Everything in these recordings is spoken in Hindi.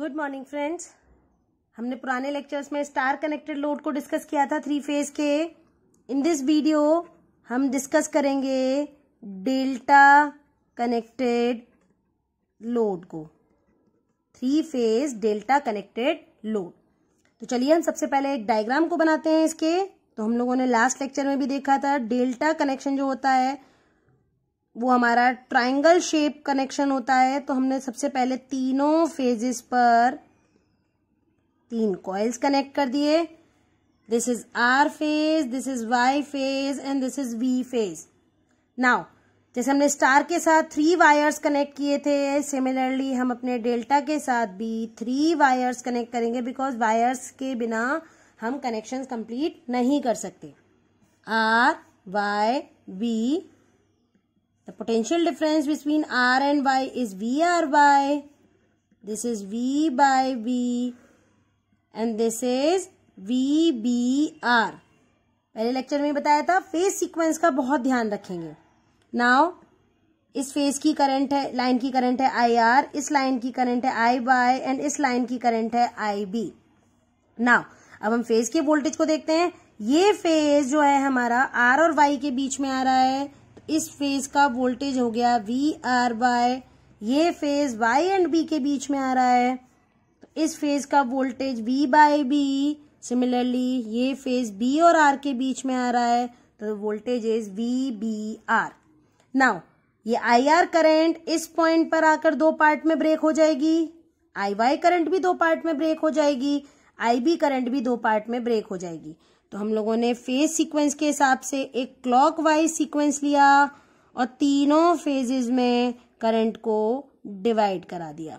गुड मॉर्निंग फ्रेंड्स हमने पुराने लेक्चर्स में स्टार कनेक्टेड लोड को डिस्कस किया था थ्री फेज के इन दिस वीडियो हम डिस्कस करेंगे डेल्टा कनेक्टेड लोड को three phase delta connected load तो चलिए हम सबसे पहले एक डायग्राम को बनाते हैं इसके तो हम लोगों ने लास्ट लेक्चर में भी देखा था डेल्टा कनेक्शन जो होता है वो हमारा ट्राइंगल शेप कनेक्शन होता है तो हमने सबसे पहले तीनों फेजेस पर तीन कॉइल्स कनेक्ट कर दिए this is R phase this is Y phase and this is V phase now जैसे हमने स्टार के साथ थ्री वायर्स कनेक्ट किए थे सिमिलरली हम अपने डेल्टा के साथ भी थ्री वायर्स कनेक्ट करेंगे बिकॉज वायर्स के बिना हम कनेक्शन कंप्लीट नहीं कर सकते R Y V The potential difference between R and Y is VR by. This is V by V. And this is V B R पहले लेक्चर में बताया था फेस सीक्वेंस का बहुत ध्यान रखेंगे नाउ इस फेस की करंट है लाइन की करंट है आई आर इस लाइन की करंट है आई वाई एंड इस लाइन की करंट है आई बी नाउ अब हम फेस के वोल्टेज को देखते हैं ये फेज जो है हमारा आर और वाई के बीच में आ रहा है इस फेज का वोल्टेज हो गया वी आर बाय ये फेज वाई एंड बी के बीच में आ रहा है तो इस फेज का voltage V Y B similarly ये फेज बी और आर के बीच में आ रहा है तो voltage is V B R now ये आई आर करेंट इस पॉइंट पर आकर दो पार्ट में ब्रेक हो जाएगी आई वाई करंट भी दो पार्ट में ब्रेक हो जाएगी आई बी करंट भी दो पार्ट में ब्रेक हो जाएगी तो हम लोगों ने फेज सीक्वेंस के हिसाब से एक क्लॉक वाइज सीक्वेंस लिया और तीनों फेजेज में करंट को डिवाइड करा दिया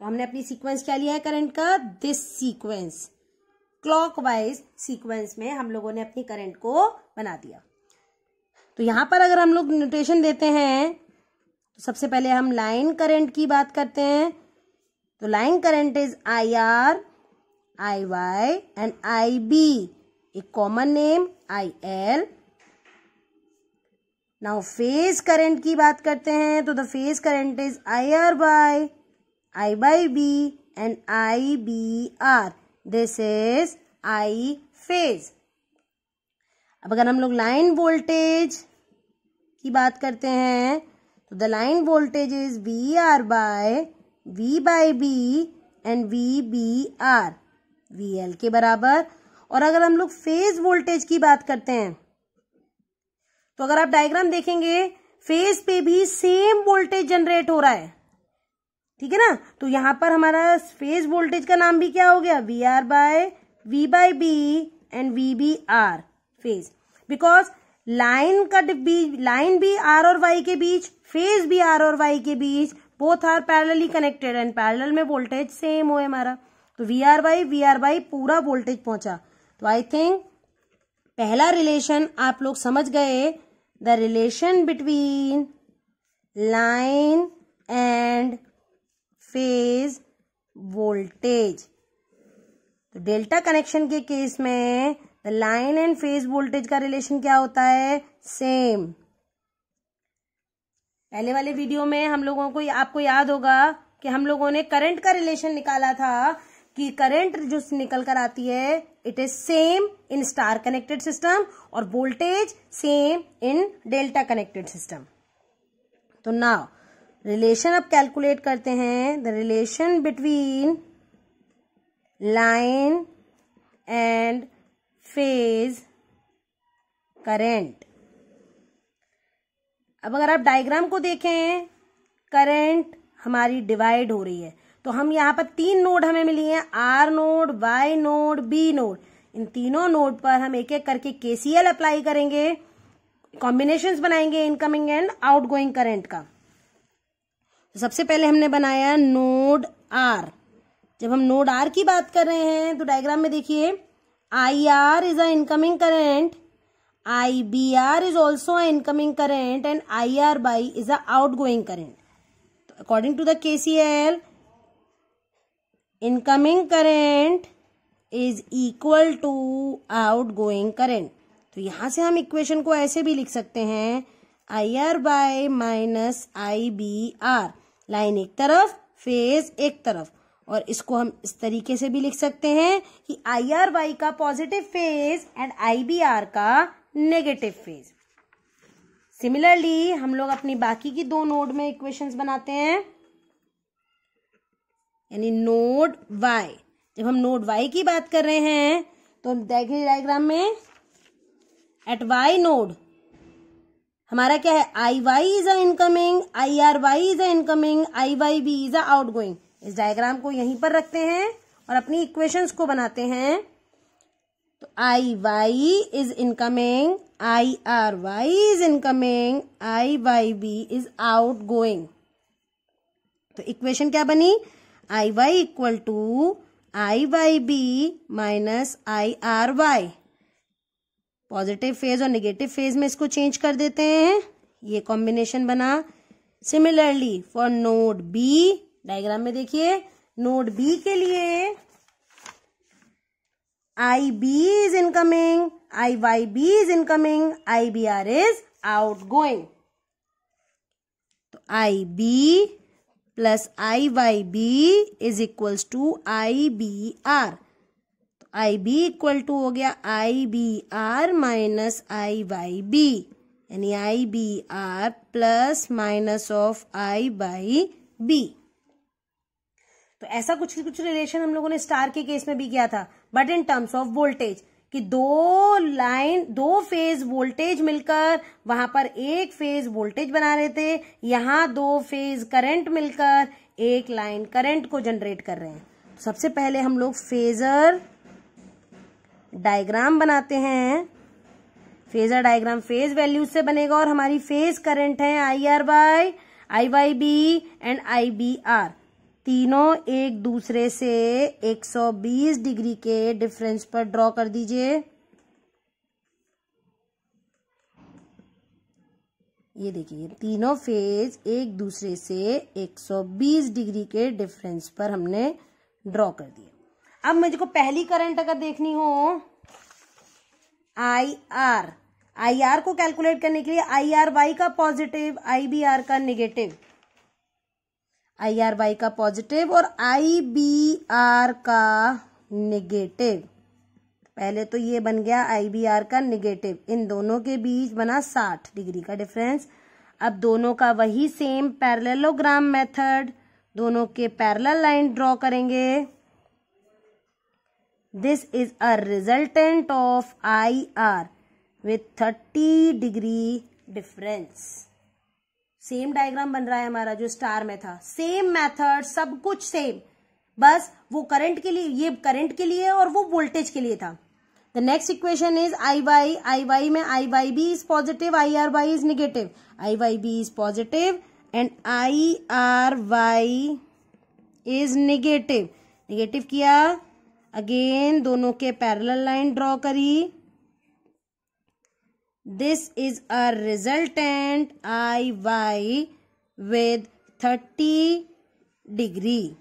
तो हमने अपनी सीक्वेंस क्या लिया है करंट का this sequence clockwise sequence में हम लोगों ने अपनी करंट को बना दिया तो यहां पर अगर हम लोग न्यूट्रेशन देते हैं तो सबसे पहले हम लाइन करंट की बात करते हैं तो line current is I R I Y and I B a common name IL now phase current की बात करते हैं तो the phase current is I R by I Y B and I B R this is I phase अब अगर हम लोग लाइन वोल्टेज की बात करते हैं तो the line voltage is V R Y V Y B and V B R V के बराबर और अगर हम लोग फेज वोल्टेज की बात करते हैं तो अगर आप डायग्राम देखेंगे फेज पे भी सेम वोल्टेज जनरेट हो रहा है ठीक है ना तो यहां पर हमारा फेज वोल्टेज का नाम भी क्या हो गया V R Y V Y B and V B R phase because line का बीच लाइन भी आर और वाई के बीच फेज भी आर और वाई के बीच both are parallelly connected and parallel में वोल्टेज सेम हो हमारा तो V R Y V R Y पूरा वोल्टेज पहुंचा तो आई थिंक पहला रिलेशन आप लोग समझ गए the relation between line and phase voltage तो डेल्टा कनेक्शन के केस में the line and phase voltage का रिलेशन क्या होता है सेम पहले वाले वीडियो में हम लोगों को आपको याद होगा कि हम लोगों ने करंट का रिलेशन निकाला था कि करंट जो निकल कर आती है it is same in star connected system और voltage same in delta connected system तो नाउ रिलेशन अब कैलकुलेट करते हैं the relation between line and phase current अब अगर आप डायग्राम को देखें करंट हमारी डिवाइड हो रही है तो हम यहाँ पर तीन नोड हमें मिली हैं R node Y node B node इन तीनों नोड पर हम एक एक करके केसीएल अप्लाई करेंगे कॉम्बिनेशन बनाएंगे इनकमिंग एंड आउटगोइंग करंट का तो सबसे पहले हमने बनाया नोड आर जब हम नोड आर की बात कर रहे हैं तो डायग्राम में देखिए I R is a incoming current I B R is also a incoming current and I R by is a outgoing current according to the K C L incoming current is equal to outgoing current तो यहां से हम इक्वेशन को ऐसे भी लिख सकते हैं I R Y minus I B R line एक तरफ फेज एक तरफ और इसको हम इस तरीके से भी लिख सकते हैं कि आई आर वाई का positive phase and I B R का नेगेटिव फेज सिमिलरली हम लोग अपनी बाकी की दो नोड में इक्वेशंस बनाते हैं यानी नोड वाई जब हम नोड वाई की बात कर रहे हैं तो देखिए डायग्राम में एट वाई नोड हमारा क्या है I Y is a incoming I R Y is a incoming I Y B is a outgoing इस डायग्राम को यहीं पर रखते हैं और अपनी इक्वेशंस को बनाते हैं तो I Y is incoming I R Y is incoming I Y B is outgoing तो इक्वेशन क्या बनी I Y equal to I Y B minus I R Y positive phase और निगेटिव फेज में इसको चेंज कर देते हैं ये कॉम्बिनेशन बना similarly for node B diagram में देखिए नोड बी के लिए I B is incoming I Y B is incoming I B R is outgoing तो I B plus I Y B is equals to I B R I B equal to हो गया I B R minus I Y B यानी I B R plus minus of I Y B तो ऐसा कुछ कुछ रिलेशन हम लोगों ने स्टार के केस में भी किया था but in terms of voltage कि दो लाइन दो फेज वोल्टेज मिलकर वहां पर एक फेज वोल्टेज बना रहे थे यहां दो फेज करंट मिलकर एक लाइन करंट को जनरेट कर रहे हैं सबसे पहले हम लोग फेजर डायग्राम बनाते हैं फेजर डायग्राम फेज वैल्यू से बनेगा और हमारी फेज करंट है I R Y I Y B and I B R तीनों एक दूसरे से 120 डिग्री के डिफरेंस पर ड्रॉ कर दीजिए ये देखिए तीनों फेज एक दूसरे से 120 डिग्री के डिफरेंस पर हमने ड्रॉ कर दिए अब मुझे को पहली करंट अगर देखनी हो आई आर आई आर को कैलकुलेट करने के लिए आई आर वाई का पॉजिटिव आई बी आर का नेगेटिव आई आर वाई का पॉजिटिव और आई बी आर का नेगेटिव पहले तो ये बन गया आई बी आर का नेगेटिव इन दोनों के बीच बना साठ डिग्री का डिफरेंस अब दोनों का वही सेम पैरेललोग्राम मेथड दोनों के पैरल लाइन ड्रॉ करेंगे this is a resultant of I R with thirty degree difference same diagram बन रहा है हमारा जो स्टार में था सेम मेथड सब कुछ सेम बस वो करंट के लिए ये करंट के लिए और वो वोल्टेज के लिए था the next equation is I Y I Y में I Y B is positive I R Y is negative I Y B is positive and I R Y is negative negative किया अगेन दोनों के पैरेलल लाइन ड्रॉ करी This is a resultant IY with 30 degree.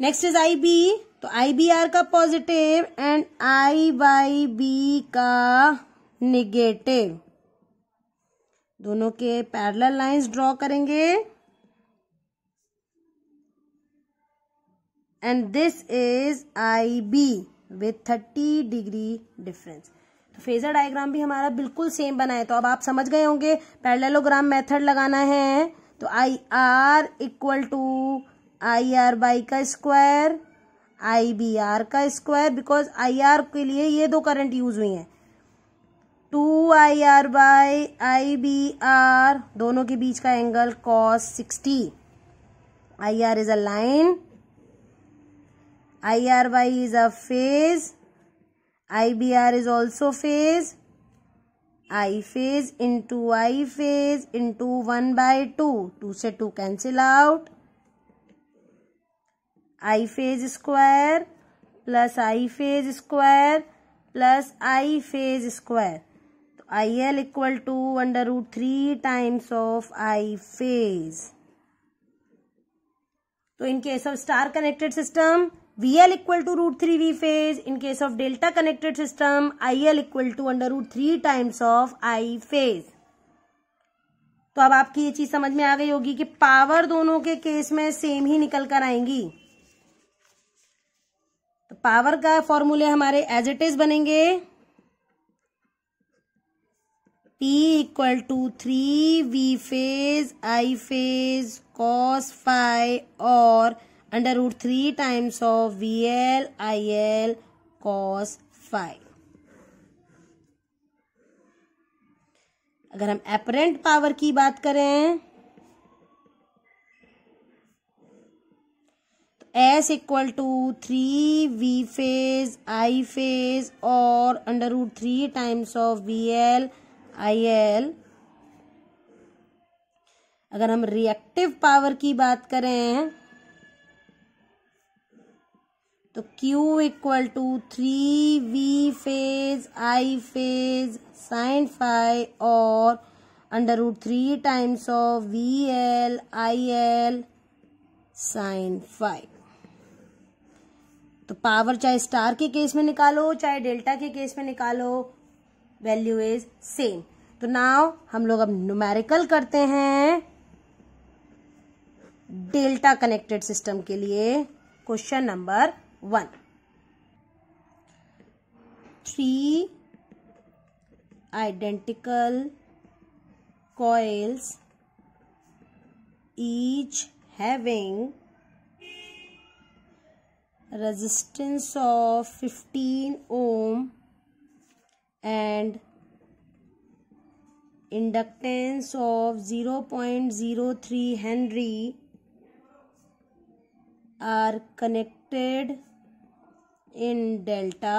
Next is I B तो आई बी आर का positive and I Y B का निगेटिव दोनों के पैरल लाइन्स ड्रॉ करेंगे and this is I B with thirty degree difference phasor diagram भी हमारा बिल्कुल सेम बना है तो अब आप समझ गए होंगे पैरेललोग्राम मेथड लगाना है तो I R equal to I R by का स्क्वायर आई बी आर का स्क्वायर बिकॉज आई आर के लिए ये दो करंट यूज हुई हैं to I R by I B R दोनों के बीच का angle cos sixty I R is a line I R by is a phase IBR is also phase. I phase into I phase into 1 by 2. 2 से 2 cancel out. I phase square plus I phase square plus I phase square. तो I L equal to under root three times of I phase तो in case of star connected system V L equal to root three V phase in case of delta connected system I L equal to under root three times of I phase तो अब आपकी ये चीज समझ में आ गई होगी कि पावर दोनों के केस में सेम ही निकल कर आएंगी तो पावर का फॉर्मूले हमारे एज इट इज बनेंगे P equal to three V phase I phase cos phi और under root three times of V L I L cos phi अगर हम एपरेंट पावर की बात करें S equal to three V phase I phase और under root three times of V L I L अगर हम रिएक्टिव पावर की बात करें तो Q equal to three V phase I phase sine phi और under root three times of V L I L sine phi तो पावर चाहे स्टार के केस में निकालो चाहे डेल्टा के केस में निकालो वैल्यू इज सेम तो नाव हम लोग अब न्यूमेरिकल करते हैं डेल्टा कनेक्टेड सिस्टम के लिए question number 1 three identical coils each having resistance of 15 ohm and inductance of 0.03 henry are connected इन डेल्टा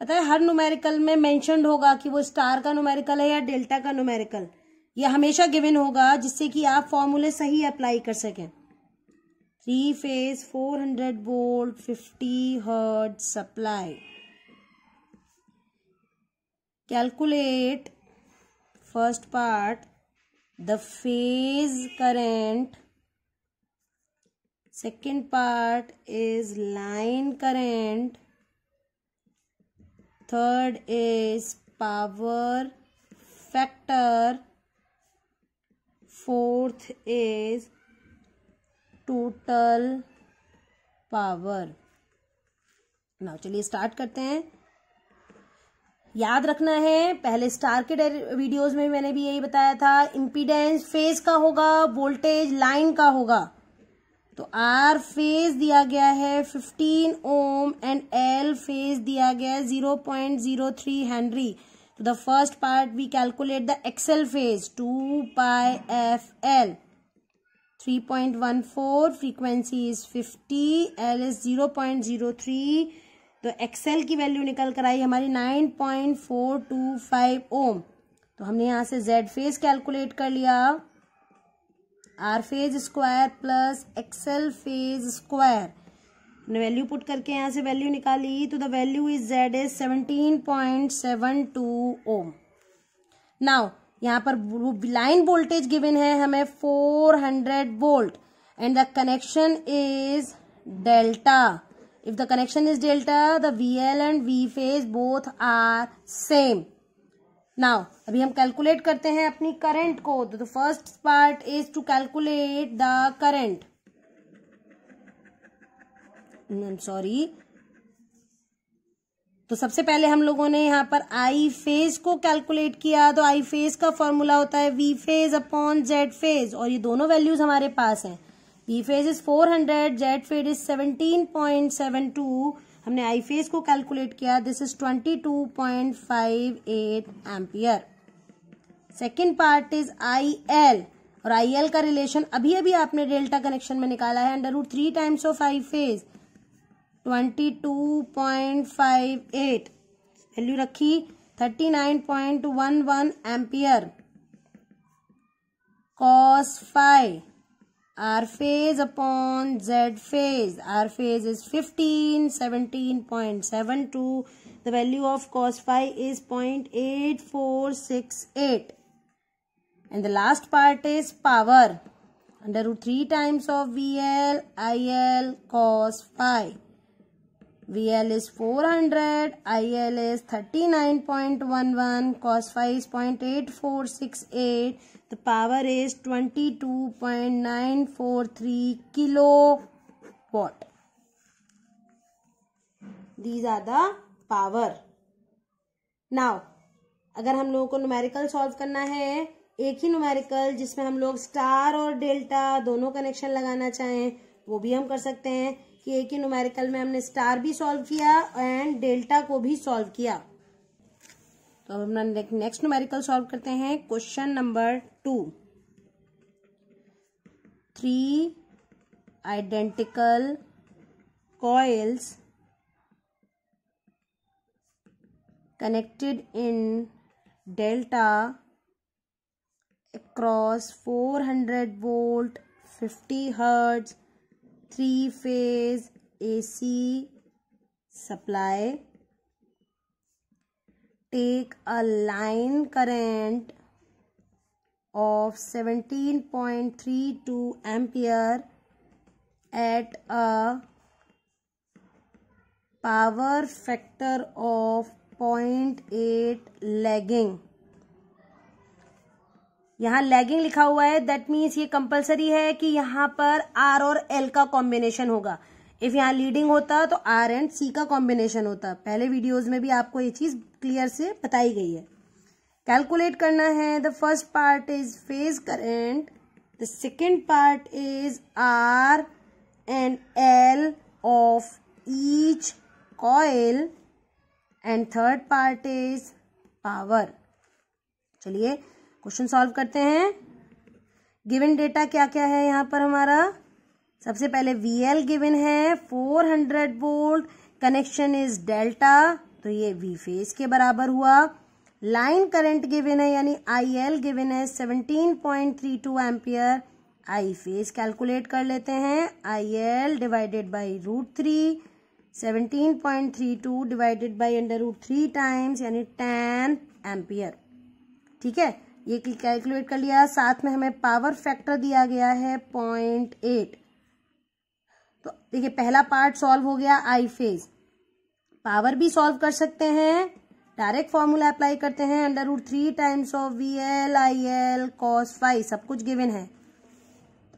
पता है हर नुमेरिकल में मैंशन होगा कि वो स्टार का नुमेरिकल है या डेल्टा का नुमेरिकल ये हमेशा गिवन होगा जिससे कि आप फॉर्मूले सही अप्लाई कर सकें three phase four hundred volt fifty hertz supply calculate first part the phase current second part is line current third is power factor fourth is total power now चलिए स्टार्ट करते हैं याद रखना है पहले स्टार के वीडियोस में मैंने भी यही बताया था इम्पीडेंस फेज का होगा वोल्टेज लाइन का होगा तो आर फेज दिया गया है 15 ओम एंड एल फेज दिया गया है 0.03 हेनरी तो the first part we calculate the XL phase two pi F L three point one four frequency is fifty L is zero zero point three तो एक्सएल की वैल्यू निकल कर आई हमारी nine point four two five ohm तो हमने यहां से जेड फेज कैलकुलेट कर लिया R phase square plus XL phase square value put करके यहाँ से वैल्यू निकाली तो the value is Z is seventeen point seven two ohm now यहाँ पर लाइन वोल्टेज गिवन है हमें four hundred volt and the connection is delta if the connection is delta the V L and V phase both are same now अभी हम कैलकुलेट करते हैं अपनी करंट को तो the first part is to calculate the current sorry तो सबसे पहले हम लोगों ने यहाँ पर आई फेज को कैलकुलेट किया तो आई फेज का फॉर्मूला होता है V phase upon Z phase और ये दोनों वैल्यूज हमारे पास हैं V phase is four hundred Z phase is seventeen point seven two हमने आई फेज को कैलकुलेट किया this is twenty two point five eight ampere second part is I L और आई एल का रिलेशन अभी अभी आपने डेल्टा कनेक्शन में निकाला है under root three times of I phase twenty two point five eight value रखी thirty nine point one one ampere cos phi R phase upon z phase R phase is 15 17.72 the value of cos phi is 0.8468 and the last part is power under root 3 times of vl il cos phi VL is 400, IL is 39.11, cos phi is 0.8468. the power is 22.943 kilowatt these are the power now अगर हम लोगों को न्यूमेरिकल सॉल्व करना है एक ही न्यूमेरिकल जिसमें हम लोग स्टार और डेल्टा दोनों कनेक्शन लगाना चाहें वो भी हम कर सकते हैं कि एक ही न्यूमेरिकल में हमने स्टार भी सॉल्व किया एंड डेल्टा को भी सॉल्व किया तो अब अपना नेक्स्ट न्यूमेरिकल सॉल्व करते हैं question number 2 3 identical coils connected in delta across 400 volt 50 hertz 3 phase AC supply take a line current of 17.32 ampere at a power factor of 0.8 lagging यहाँ लैगिंग लिखा हुआ है दैट मीन्स ये कंपलसरी है कि यहां पर आर और एल का कॉम्बिनेशन होगा इफ यहाँ लीडिंग होता तो आर एंड सी का कॉम्बिनेशन होता पहले वीडियोस में भी आपको ये चीज क्लियर से बताई गई है कैलकुलेट करना है the first part is phase current the second part is R and L of each coil and third part is power चलिए क्वेश्चन सॉल्व करते हैं गिवन डेटा क्या क्या है यहाँ पर हमारा सबसे पहले वी एल गिवन है four hundred volt connection is delta तो ये वी फेज के बराबर हुआ लाइन करंट गिवन है यानी आई एल गिवन है seventeen point three two ampere I phase calculate कर लेते हैं I L divided by root three seventeen point three two divided by under root three times यानी टेन एम्पियर ठीक है ये कैलकुलेट कर लिया साथ में हमें पावर फैक्टर दिया गया है पॉइंट एट तो देखिए पहला पार्ट सॉल्व हो गया आई फेज पावर भी सॉल्व कर सकते हैं डायरेक्ट फॉर्मूला अप्लाई करते हैं under root three times of V L I L cos phi सब कुछ गिवन है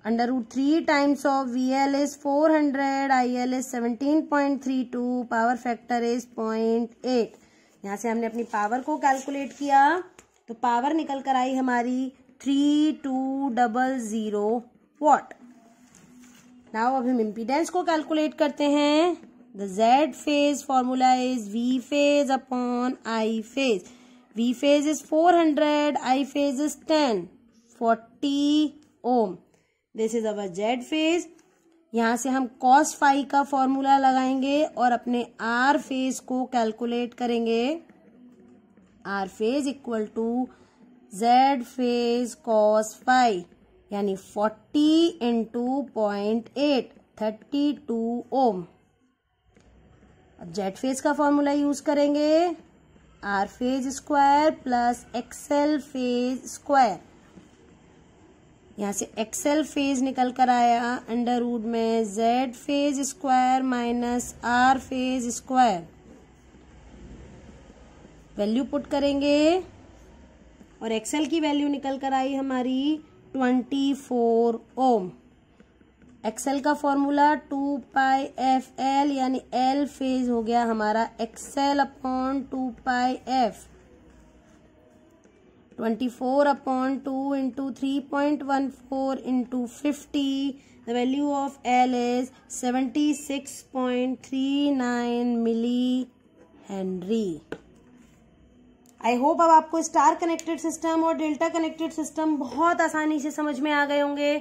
under root three times of V L is four hundred I L is seventeen point three two power factor is point eight यहाँ से हमने अपनी पावर को कैलकुलेट किया तो पावर निकल कर आई हमारी three two double zero watt now अब हम इम्पीडेंस को कैलकुलेट करते हैं The Z phase formula is V phase upon I phase. V phase is 400, I phase is 10, 40 ohm. This is our Z phase. यहाँ से हम cos फाई का फॉर्मूला लगाएंगे और अपने R फेज को कैलकुलेट करेंगे R phase equal to Z phase cos phi यानी 40 into point eight thirty two ohm अब जेड फेज का फॉर्मूला यूज करेंगे R phase square plus XL phase square यहां से एक्सएल फेज निकल कर आया अंडर रूड में Z phase square minus R phase square value put करेंगे और एक्सएल की वैल्यू निकल कर आई हमारी ट्वेंटी फोर ओम एक्सएल का formula two pi F L यानी एल फेज हो गया हमारा XL upon two pi F twenty four upon two into three point one four into fifty the value of L is seventy six point three nine milli henry I hope अब आपको स्टार कनेक्टेड सिस्टम और डेल्टा कनेक्टेड सिस्टम बहुत आसानी से समझ में आ गए होंगे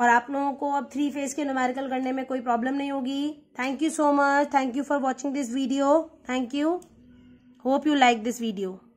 और आप लोगों को अब थ्री फेज के न्यूमेरिकल करने में कोई प्रॉब्लम नहीं होगी thank you so much thank you for watching this video thank you hope you like this video